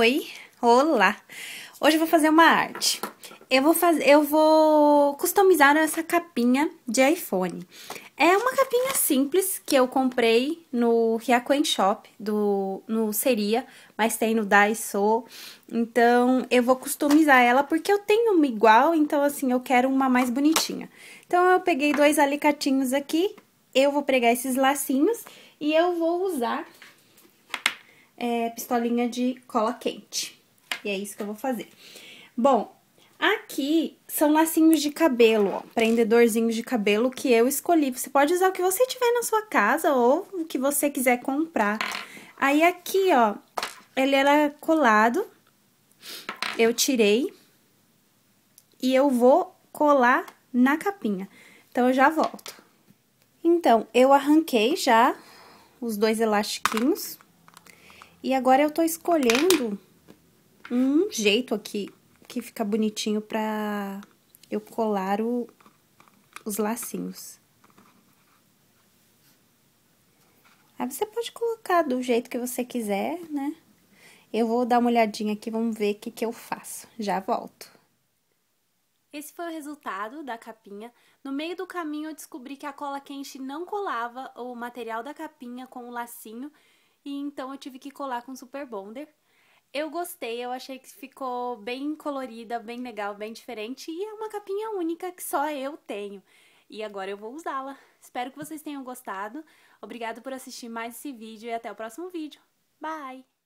Oi, olá. Hoje eu vou fazer uma arte. Eu vou fazer, eu vou customizar essa capinha de iPhone. É uma capinha simples que eu comprei no Riacuen Shop, do, no Seria, mas tem no Daiso. Então, eu vou customizar ela porque eu tenho uma igual, então assim, eu quero uma mais bonitinha. Então, eu peguei dois alicatinhos aqui, eu vou pregar esses lacinhos e eu vou usar é, pistolinha de cola quente. E é isso que eu vou fazer. Bom, aqui são lacinhos de cabelo, ó, prendedorzinhos de cabelo que eu escolhi. Você pode usar o que você tiver na sua casa ou o que você quiser comprar. Aí aqui, ó, ele era colado, eu tirei e eu vou colar na capinha. Então, eu já volto. Então, eu arranquei já os dois elastiquinhos e agora eu tô escolhendo um jeito aqui que fica bonitinho pra eu colar o, os lacinhos. Aí você pode colocar do jeito que você quiser, né? Eu vou dar uma olhadinha aqui, vamos ver o que, que eu faço. Já volto. Esse foi o resultado da capinha. No meio do caminho eu descobri que a cola quente não colava o material da capinha com o lacinho e então eu tive que colar com Super Bonder. Eu gostei, eu achei que ficou bem colorida, bem legal, bem diferente. E é uma capinha única que só eu tenho. E agora eu vou usá-la. Espero que vocês tenham gostado. Obrigado por assistir mais esse vídeo e até o próximo vídeo. Bye!